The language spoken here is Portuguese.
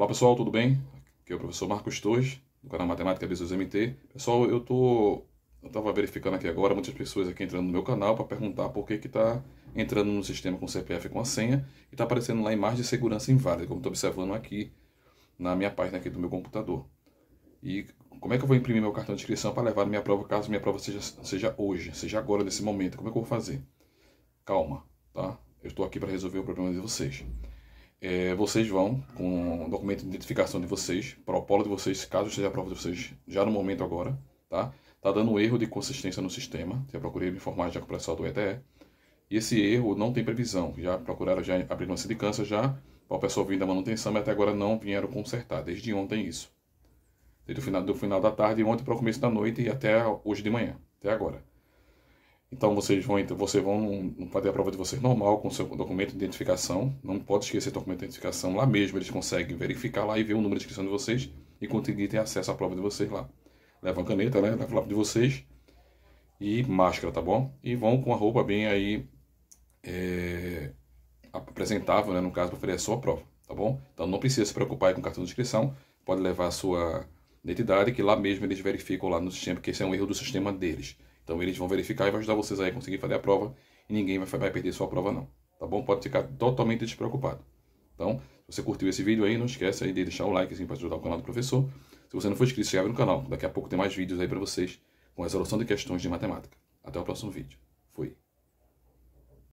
Olá pessoal, tudo bem? Aqui é o professor Marcos Torres, do canal Matemática Bezos MT. Pessoal, eu tô eu estava verificando aqui agora, muitas pessoas aqui entrando no meu canal para perguntar por que está entrando no sistema com CPF com a senha e está aparecendo lá imagem de segurança inválida, como estou observando aqui na minha página aqui do meu computador. E como é que eu vou imprimir meu cartão de inscrição para levar minha prova, caso minha prova seja, seja hoje, seja agora, nesse momento? Como é que eu vou fazer? Calma, tá? Eu estou aqui para resolver o problema de vocês é, vocês vão com o documento de identificação de vocês, protocolo de vocês, caso esteja a prova de vocês já no momento agora, tá? Tá dando um erro de consistência no sistema, já procurei me informar já com o pessoal do ETE. E esse erro não tem previsão, já procuraram, já abriram uma sindicância, já para o pessoal vir da manutenção, mas até agora não vieram consertar, desde ontem isso. Desde o final, do final da tarde, ontem para o começo da noite e até hoje de manhã, até agora. Então vocês vão, vocês vão fazer a prova de vocês normal com seu documento de identificação. Não pode esquecer o documento de identificação. Lá mesmo eles conseguem verificar lá e ver o número de inscrição de vocês e conseguir ter acesso à prova de vocês lá. Leva a caneta, né? Leva o lápis de vocês e máscara, tá bom? E vão com a roupa bem aí é, apresentável, né? No caso, para fazer a sua prova, tá bom? Então não precisa se preocupar com o cartão de inscrição. Pode levar a sua identidade que lá mesmo eles verificam lá no sistema, porque esse é um erro do sistema deles. Então eles vão verificar e vão ajudar vocês aí a conseguir fazer a prova e ninguém vai, vai perder sua prova não, tá bom? Pode ficar totalmente despreocupado. Então, se você curtiu esse vídeo aí, não esquece aí de deixar o like assim para ajudar o canal do professor. Se você não for inscrito, se inscreve no canal. Daqui a pouco tem mais vídeos aí para vocês com resolução de questões de matemática. Até o próximo vídeo.